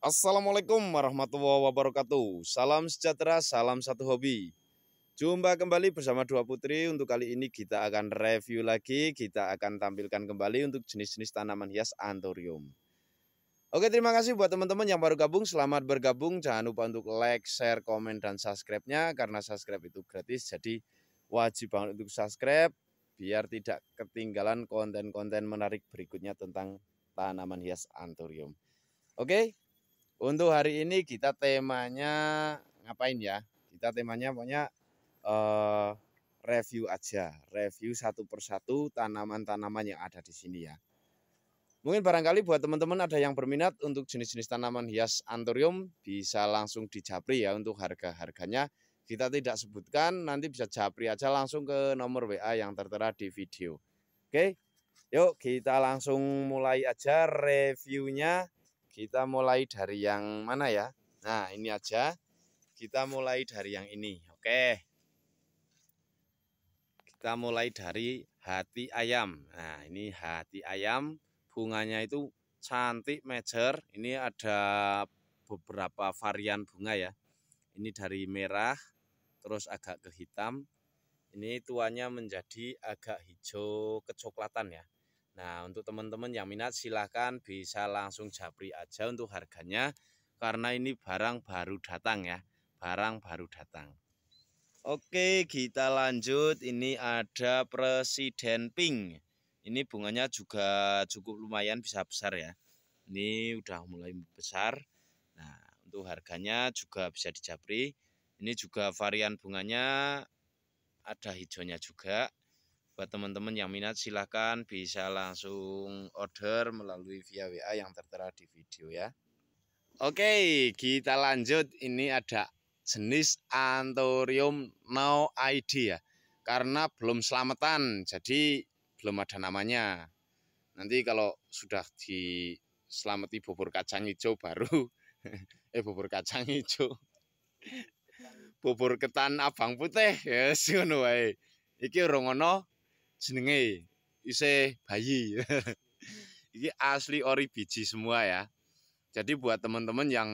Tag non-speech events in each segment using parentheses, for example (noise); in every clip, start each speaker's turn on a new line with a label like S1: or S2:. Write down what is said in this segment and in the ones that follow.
S1: Assalamualaikum warahmatullahi wabarakatuh. Salam sejahtera, salam satu hobi. Jumpa kembali bersama Dua Putri. Untuk kali ini kita akan review lagi, kita akan tampilkan kembali untuk jenis-jenis tanaman hias anthurium. Oke, terima kasih buat teman-teman yang baru gabung. Selamat bergabung. Jangan lupa untuk like, share, komen, dan subscribe-nya. Karena subscribe itu gratis, jadi wajib banget untuk subscribe. Biar tidak ketinggalan konten-konten menarik berikutnya tentang tanaman hias anthurium. Oke, untuk hari ini kita temanya ngapain ya? Kita temanya pokoknya uh, review aja, review satu persatu tanaman-tanaman yang ada di sini ya. Mungkin barangkali buat teman-teman ada yang berminat untuk jenis-jenis tanaman hias anthurium bisa langsung dijapri ya untuk harga-harganya. Kita tidak sebutkan, nanti bisa Japri aja langsung ke nomor WA yang tertera di video. Oke, yuk kita langsung mulai aja reviewnya kita mulai dari yang mana ya? Nah, ini aja. Kita mulai dari yang ini. Oke. Kita mulai dari hati ayam. Nah, ini hati ayam. Bunganya itu cantik major Ini ada beberapa varian bunga ya. Ini dari merah terus agak ke hitam. Ini tuanya menjadi agak hijau kecoklatan ya. Nah untuk teman-teman yang minat silahkan bisa langsung japri aja untuk harganya karena ini barang baru datang ya barang baru datang. Oke kita lanjut ini ada presiden pink ini bunganya juga cukup lumayan bisa besar ya ini udah mulai besar nah untuk harganya juga bisa dijapri ini juga varian bunganya ada hijaunya juga buat teman-teman yang minat silahkan bisa langsung order melalui via WA yang tertera di video ya Oke kita lanjut ini ada jenis antorium no ID ya karena belum selamatan jadi belum ada namanya nanti kalau sudah diselamati bubur kacang hijau baru (laughs) eh bubur kacang hijau (laughs) bubur ketan abang putih ya yes, ngono iki rongono jenenge isi bayi. (laughs) Ini asli ori biji semua ya. Jadi buat teman-teman yang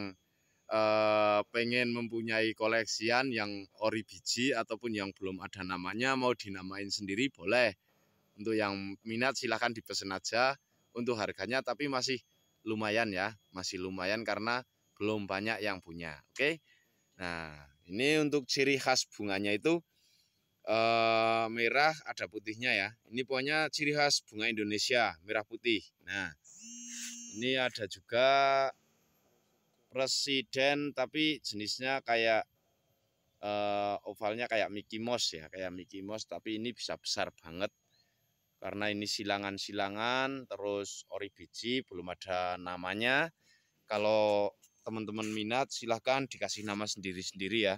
S1: eh, pengen mempunyai koleksian yang ori biji ataupun yang belum ada namanya mau dinamain sendiri boleh. Untuk yang minat silahkan dipesan aja. Untuk harganya tapi masih lumayan ya, masih lumayan karena belum banyak yang punya. Oke. Nah, ini untuk ciri khas bunganya itu Eh, merah ada putihnya ya. Ini pokoknya ciri khas bunga Indonesia, merah putih. Nah, ini ada juga presiden tapi jenisnya kayak uh, ovalnya kayak Mickey Mouse ya, kayak Mickey Mouse tapi ini bisa besar banget. Karena ini silangan-silangan terus ori biji belum ada namanya. Kalau teman-teman minat silahkan dikasih nama sendiri-sendiri ya.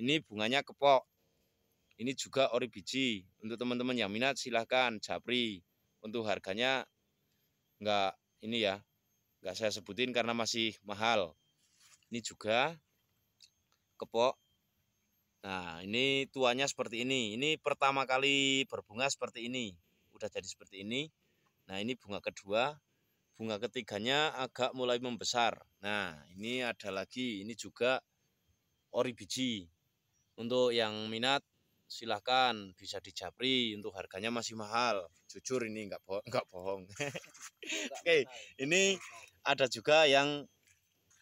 S1: Ini bunganya kepok ini juga ori biji. Untuk teman-teman yang minat silahkan japri. Untuk harganya enggak ini ya, Enggak saya sebutin karena masih mahal. Ini juga kepok. Nah ini tuanya seperti ini. Ini pertama kali berbunga seperti ini. Udah jadi seperti ini. Nah ini bunga kedua. Bunga ketiganya agak mulai membesar. Nah ini ada lagi. Ini juga ori biji. Untuk yang minat silahkan bisa dijapri untuk harganya masih mahal jujur ini enggak (laughs) bohong enggak (laughs) bohong oke okay, ini ada juga yang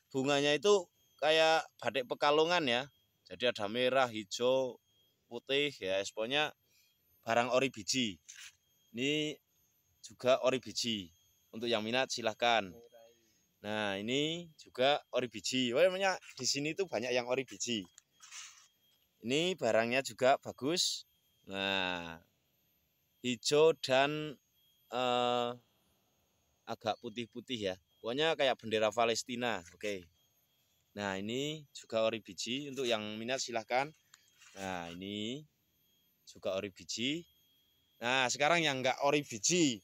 S1: bunganya itu kayak batik pekalongan ya jadi ada merah hijau putih ya esponya barang ori biji ini juga ori biji untuk yang minat silahkan nah ini juga ori biji Wah, di sini tuh banyak yang ori biji ini barangnya juga bagus. Nah, hijau dan eh, agak putih-putih ya. Pokoknya kayak bendera Palestina. Oke. Okay. Nah, ini juga ori biji untuk yang minat silahkan. Nah, ini juga ori biji. Nah, sekarang yang enggak ori biji.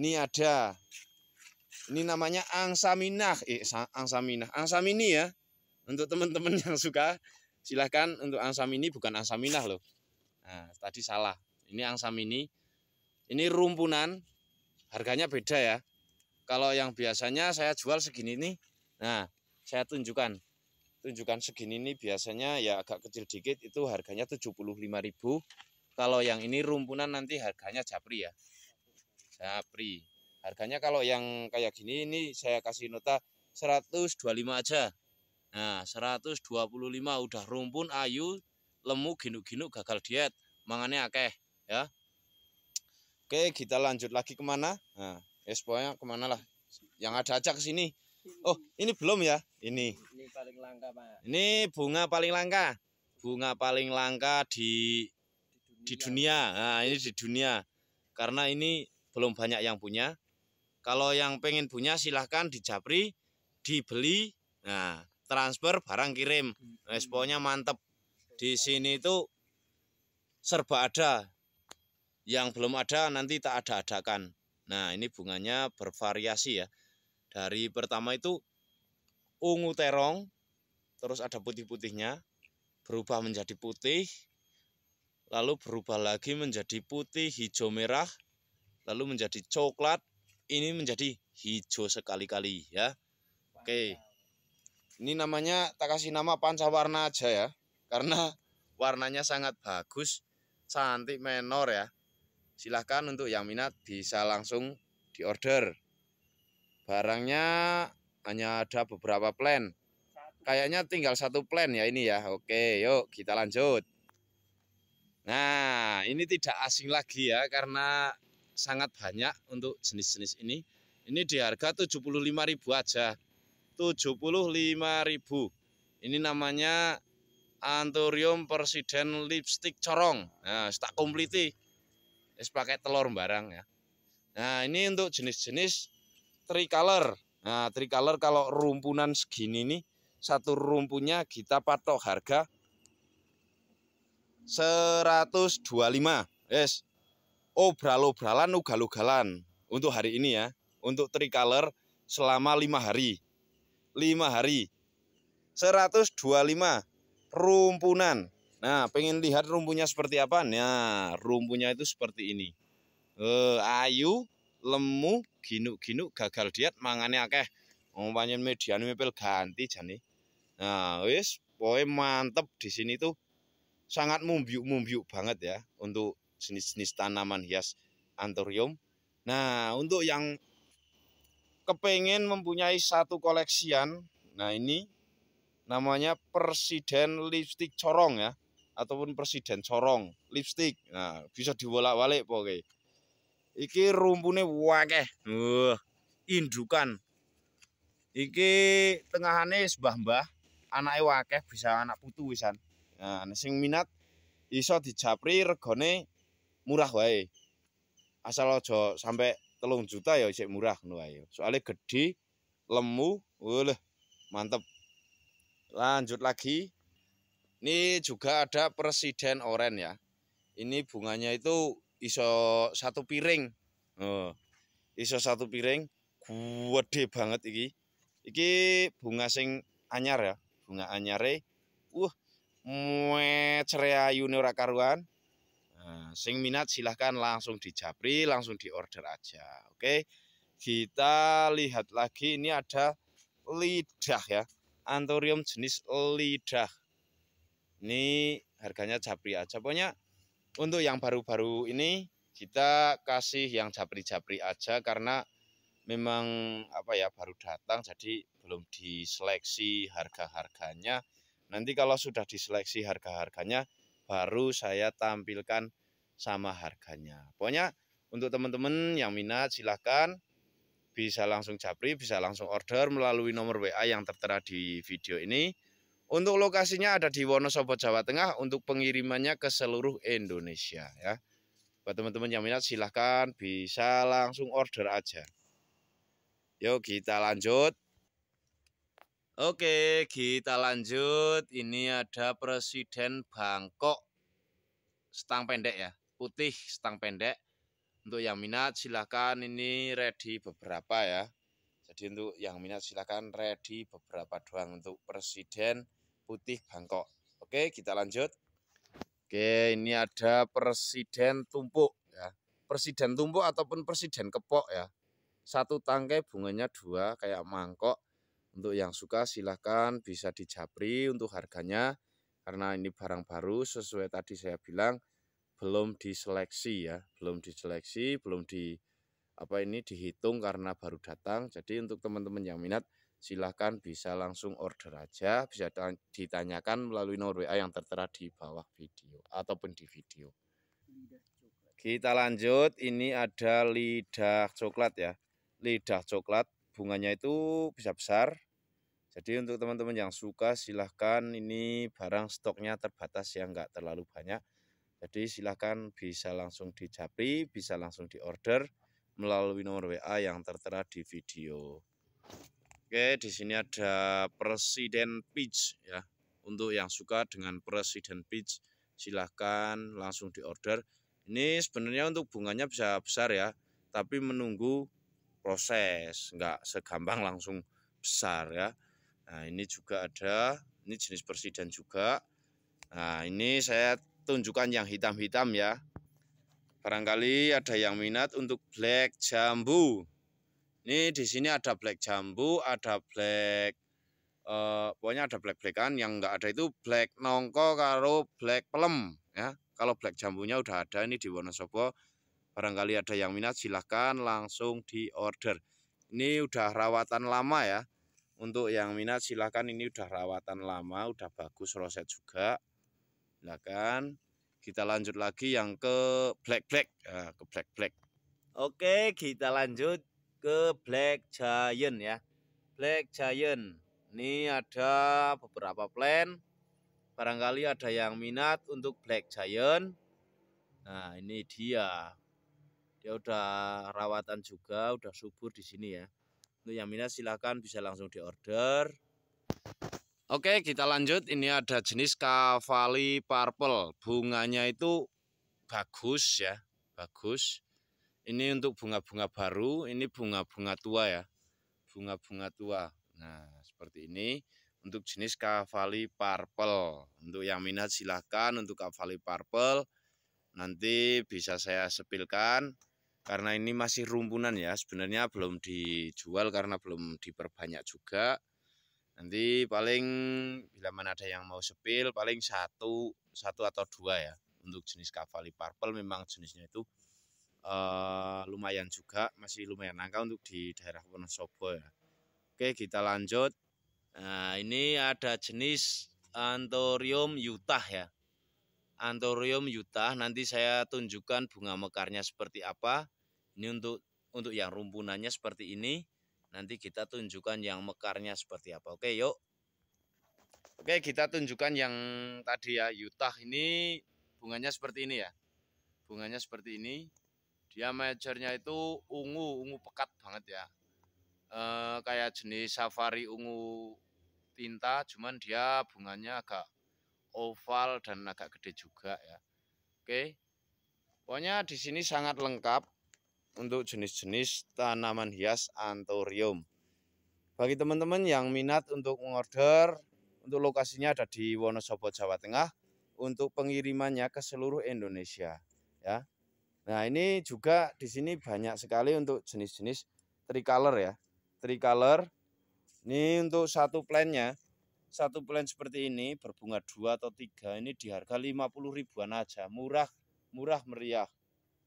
S1: Ini ada ini namanya angsa minah. eh angsa minah. Angsa mini ya. Untuk teman-teman yang suka silahkan untuk angsam ini bukan minah loh. Nah, tadi salah. Ini angsam ini. Ini rumpunan. Harganya beda ya. Kalau yang biasanya saya jual segini nih. Nah, saya tunjukkan. Tunjukkan segini nih biasanya ya agak kecil dikit itu harganya 75.000. Kalau yang ini rumpunan nanti harganya japri ya. Japri. Harganya kalau yang kayak gini ini saya kasih nota 125 aja. Nah, 125 udah rumpun ayu, lemu ginu-ginu, gagal diet, mangane akeh ya. Oke, kita lanjut lagi kemana? Nah, es pokoknya kemana lah. Yang ada aja ke sini. Oh, ini belum ya? Ini. Ini paling langka, Pak. Ini bunga paling langka. Bunga paling langka di di dunia. Nah, ini di dunia. Karena ini belum banyak yang punya. Kalau yang pengen punya silahkan dijapri, dibeli. Nah, transfer barang kirim responnya mantep di sini itu serba ada yang belum ada nanti tak ada adakan nah ini bunganya bervariasi ya dari pertama itu ungu terong terus ada putih-putihnya berubah menjadi putih lalu berubah lagi menjadi putih hijau merah lalu menjadi coklat ini menjadi hijau sekali-kali ya oke okay. Ini namanya tak kasih nama warna aja ya. Karena warnanya sangat bagus, cantik menor ya. Silahkan untuk yang minat bisa langsung diorder. Barangnya hanya ada beberapa plan. Kayaknya tinggal satu plan ya ini ya. Oke, yuk kita lanjut. Nah, ini tidak asing lagi ya karena sangat banyak untuk jenis-jenis ini. Ini di harga 75.000 aja. 75.000. Ini namanya Anthurium Persiden Lipstick Corong. Nah, tak kompliti. Es pakai telur barang ya. Nah, ini untuk jenis-jenis tricolor. Nah, tricolor kalau rumpunan segini nih, satu rumpunnya kita patok harga 125. Yes. Obral-obralan ugal-ugalan untuk hari ini ya. Untuk tricolor selama lima hari hari 125 rumpunan nah pengen lihat rumpunya seperti apa nah rumpunya itu seperti ini eh, ayu lemu ginuk-ginuk gagal diet mangane akeh wong median, mepel ganti jani nah wis poe mantep di sini tuh sangat mumbiuk-mumbiuk banget ya untuk jenis-jenis tanaman hias anthurium. Nah, untuk yang kepengen mempunyai satu koleksian. Nah ini namanya Presiden Lipstick Corong ya. Ataupun Presiden Corong Lipstick. Nah bisa diwolak-walik pokoknya. Iki rumpune wakeh. uh, indukan. Iki tengahane sebah mbah Anaknya wakeh bisa anak putu wisan. Nah, sing minat iso dijapri regone murah wae. Asal aja sampai telung juta ya isik murah ngono ae. Soale gedhe, lemu, weleh mantep. Lanjut lagi. Ini juga ada presiden oren ya. Ini bunganya itu iso satu piring. Oh. Iso satu piring gede banget iki. Iki bunga sing anyar ya, bunga anyare. Uh, mwe cereayu ora karuan. sing minat silahkan langsung di japri langsung di order aja oke kita lihat lagi ini ada lidah ya antorium jenis lidah ini harganya japri aja pokoknya untuk yang baru-baru ini kita kasih yang japri-japri aja karena memang apa ya baru datang jadi belum diseleksi harga-harganya nanti kalau sudah diseleksi harga-harganya baru saya tampilkan sama harganya. Pokoknya untuk teman-teman yang minat silahkan bisa langsung japri, bisa langsung order melalui nomor WA yang tertera di video ini. Untuk lokasinya ada di Wonosobo, Jawa Tengah untuk pengirimannya ke seluruh Indonesia ya. Buat teman-teman yang minat silahkan bisa langsung order aja. Yuk kita lanjut. Oke, kita lanjut. Ini ada Presiden Bangkok. setang pendek ya putih stang pendek. Untuk yang minat silahkan ini ready beberapa ya. Jadi untuk yang minat silahkan ready beberapa doang untuk presiden putih Bangkok. Oke kita lanjut. Oke ini ada presiden tumpuk ya. Presiden tumpuk ataupun presiden kepok ya. Satu tangkai bunganya dua kayak mangkok. Untuk yang suka silahkan bisa dijapri untuk harganya karena ini barang baru sesuai tadi saya bilang belum diseleksi ya, belum diseleksi, belum di apa ini dihitung karena baru datang. Jadi untuk teman-teman yang minat silahkan bisa langsung order aja, bisa ditanyakan melalui nomor WA yang tertera di bawah video ataupun di video. Kita lanjut, ini ada lidah coklat ya. Lidah coklat bunganya itu bisa besar. Jadi untuk teman-teman yang suka silahkan ini barang stoknya terbatas ya, nggak terlalu banyak. Jadi silahkan bisa langsung dijapri, bisa langsung diorder melalui nomor WA yang tertera di video. Oke, di sini ada Presiden Peach ya. Untuk yang suka dengan Presiden Peach silahkan langsung diorder. Ini sebenarnya untuk bunganya bisa besar ya, tapi menunggu proses, nggak segampang langsung besar ya. Nah, ini juga ada, ini jenis Presiden juga. Nah, ini saya tunjukkan yang hitam-hitam ya. Barangkali ada yang minat untuk black jambu. Ini di sini ada black jambu, ada black eh, pokoknya ada black-blackan yang enggak ada itu black nongko karo black pelem ya. Kalau black jambunya udah ada ini di Wonosobo. Barangkali ada yang minat silahkan langsung di order. Ini udah rawatan lama ya. Untuk yang minat silahkan ini udah rawatan lama, udah bagus roset juga. Nah kan, kita lanjut lagi yang ke black black, nah, ke black black. Oke, kita lanjut ke black giant ya. Black giant. Ini ada beberapa plan. Barangkali ada yang minat untuk black giant. Nah, ini dia. Dia udah rawatan juga, udah subur di sini ya. Untuk yang minat silahkan bisa langsung diorder. Oke, kita lanjut. Ini ada jenis kavali Purple. Bunganya itu bagus ya, bagus. Ini untuk bunga-bunga baru, ini bunga-bunga tua ya. Bunga-bunga tua. Nah, seperti ini untuk jenis kavali Purple. Untuk yang minat silahkan untuk kavali Purple. Nanti bisa saya sepilkan karena ini masih rumpunan ya. Sebenarnya belum dijual karena belum diperbanyak juga nanti paling bila mana ada yang mau sepil paling satu satu atau dua ya untuk jenis kavali Purple memang jenisnya itu uh, lumayan juga masih lumayan langka untuk di daerah Wonosobo ya oke kita lanjut nah ini ada jenis Anthurium Utah ya Anthurium Utah nanti saya tunjukkan bunga mekarnya seperti apa ini untuk untuk yang rumpunannya seperti ini Nanti kita tunjukkan yang mekarnya seperti apa. Oke, yuk. Oke, kita tunjukkan yang tadi ya. Yutah ini bunganya seperti ini ya. Bunganya seperti ini. dia Diameternya itu ungu, ungu pekat banget ya. E, kayak jenis safari ungu tinta, cuman dia bunganya agak oval dan agak gede juga ya. Oke. Pokoknya di sini sangat lengkap untuk jenis-jenis tanaman hias anthurium. Bagi teman-teman yang minat untuk mengorder, untuk lokasinya ada di Wonosobo, Jawa Tengah, untuk pengirimannya ke seluruh Indonesia. Ya. Nah ini juga di sini banyak sekali untuk jenis-jenis tricolor ya. Tricolor, ini untuk satu plannya, satu plan seperti ini berbunga dua atau tiga ini di harga 50 ribuan aja murah murah meriah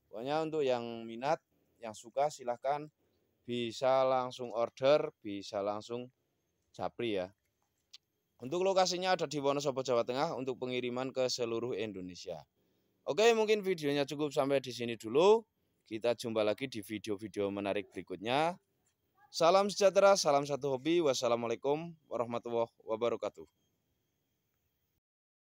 S1: pokoknya untuk yang minat yang suka silahkan bisa langsung order, bisa langsung japri ya. Untuk lokasinya ada di Wonosobo, Jawa Tengah untuk pengiriman ke seluruh Indonesia. Oke, mungkin videonya cukup sampai di sini dulu. Kita jumpa lagi di video-video menarik berikutnya. Salam sejahtera, salam satu hobi. Wassalamualaikum warahmatullahi wabarakatuh.